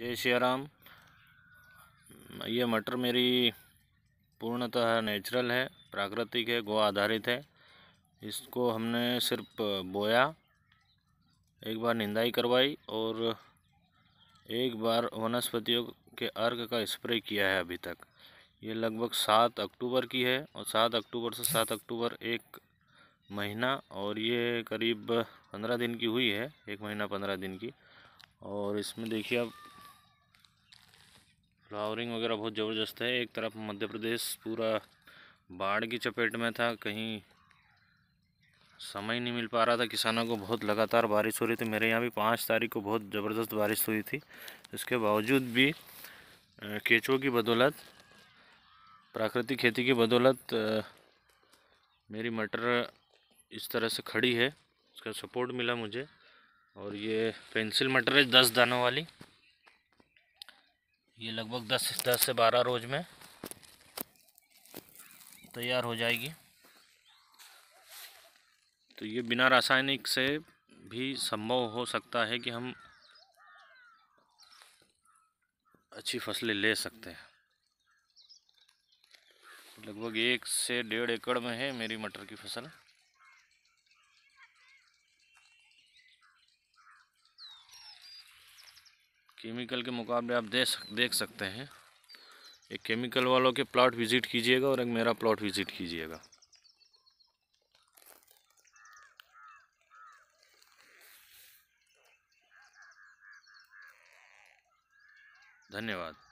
जय श्री राम ये मटर मेरी पूर्णतः नेचुरल है प्राकृतिक है गो आधारित है इसको हमने सिर्फ बोया एक बार निंदाई करवाई और एक बार वनस्पतियों के अर्घ का स्प्रे किया है अभी तक ये लगभग सात अक्टूबर की है और सात अक्टूबर से सात अक्टूबर एक महीना और ये करीब पंद्रह दिन की हुई है एक महीना पंद्रह दिन की और इसमें देखिए अब फ्लावरिंग वगैरह बहुत ज़बरदस्त है एक तरफ मध्य प्रदेश पूरा बाढ़ की चपेट में था कहीं समय नहीं मिल पा रहा था किसानों को बहुत लगातार बारिश हो रही थी मेरे यहाँ भी पाँच तारीख को बहुत ज़बरदस्त बारिश हुई थी इसके बावजूद भी केचुओं की बदौलत प्राकृतिक खेती की बदौलत मेरी मटर इस तरह से खड़ी है उसका सपोर्ट मिला मुझे और ये पेंसिल मटर है दस दानों वाली ये लगभग दस दस से बारह रोज में तैयार हो जाएगी तो ये बिना रासायनिक से भी संभव हो सकता है कि हम अच्छी फसलें ले सकते हैं लगभग एक से डेढ़ एकड़ में है मेरी मटर की फसल केमिकल के मुकाबले आप देख देख सकते हैं एक केमिकल वालों के प्लाट विज़िट कीजिएगा और एक मेरा प्लाट विज़िट कीजिएगा धन्यवाद